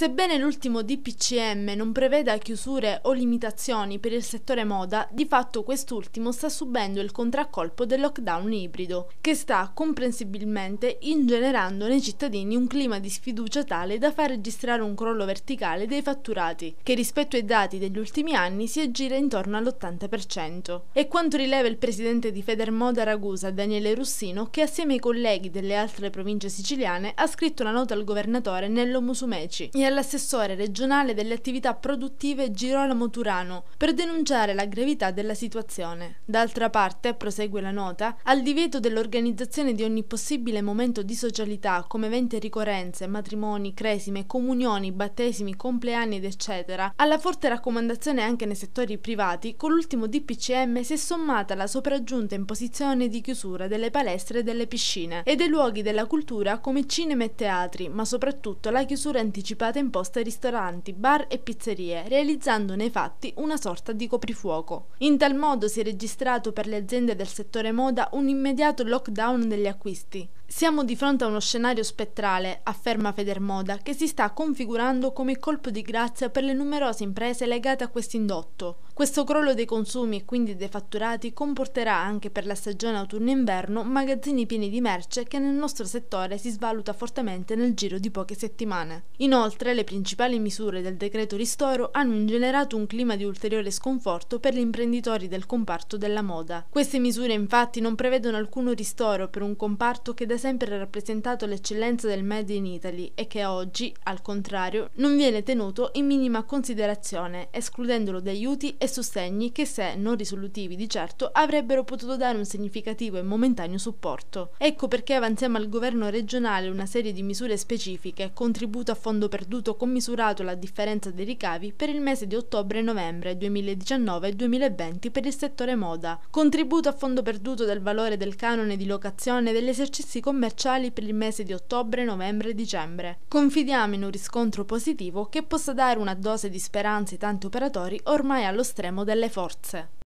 Sebbene l'ultimo DPCM non preveda chiusure o limitazioni per il settore moda, di fatto quest'ultimo sta subendo il contraccolpo del lockdown ibrido, che sta comprensibilmente ingenerando nei cittadini un clima di sfiducia tale da far registrare un crollo verticale dei fatturati, che rispetto ai dati degli ultimi anni si aggira intorno all'80%. E quanto rileva il presidente di Federmoda Ragusa, Daniele Russino, che assieme ai colleghi delle altre province siciliane ha scritto una nota al governatore Nello Musumeci dell'assessore regionale delle attività produttive Girolamo Turano per denunciare la gravità della situazione. D'altra parte, prosegue la nota, al divieto dell'organizzazione di ogni possibile momento di socialità come eventi e ricorrenze, matrimoni, cresime, comunioni, battesimi, compleanni ed eccetera, alla forte raccomandazione anche nei settori privati, con l'ultimo DPCM si è sommata la sopraggiunta imposizione di chiusura delle palestre e delle piscine e dei luoghi della cultura come cinema e teatri, ma soprattutto la chiusura anticipata in ai ristoranti, bar e pizzerie, realizzando nei fatti una sorta di coprifuoco. In tal modo si è registrato per le aziende del settore moda un immediato lockdown degli acquisti. Siamo di fronte a uno scenario spettrale, afferma Federmoda, che si sta configurando come colpo di grazia per le numerose imprese legate a questo indotto. Questo crollo dei consumi e quindi dei fatturati comporterà anche per la stagione autunno-inverno magazzini pieni di merce che nel nostro settore si svaluta fortemente nel giro di poche settimane. Inoltre, le principali misure del decreto ristoro hanno ingenerato un clima di ulteriore sconforto per gli imprenditori del comparto della moda. Queste misure infatti non prevedono alcun ristoro per un comparto che da sempre rappresentato l'eccellenza del Made in Italy e che oggi, al contrario, non viene tenuto in minima considerazione, escludendolo da aiuti e sostegni che se non risolutivi di certo avrebbero potuto dare un significativo e momentaneo supporto. Ecco perché avanziamo al governo regionale una serie di misure specifiche, contributo a fondo perduto commisurato alla differenza dei ricavi per il mese di ottobre novembre 2019 e 2020 per il settore moda, contributo a fondo perduto del valore del canone di locazione degli esercizi commerciali per il mese di ottobre, novembre e dicembre. Confidiamo in un riscontro positivo che possa dare una dose di speranza ai tanti operatori ormai allo stremo delle forze.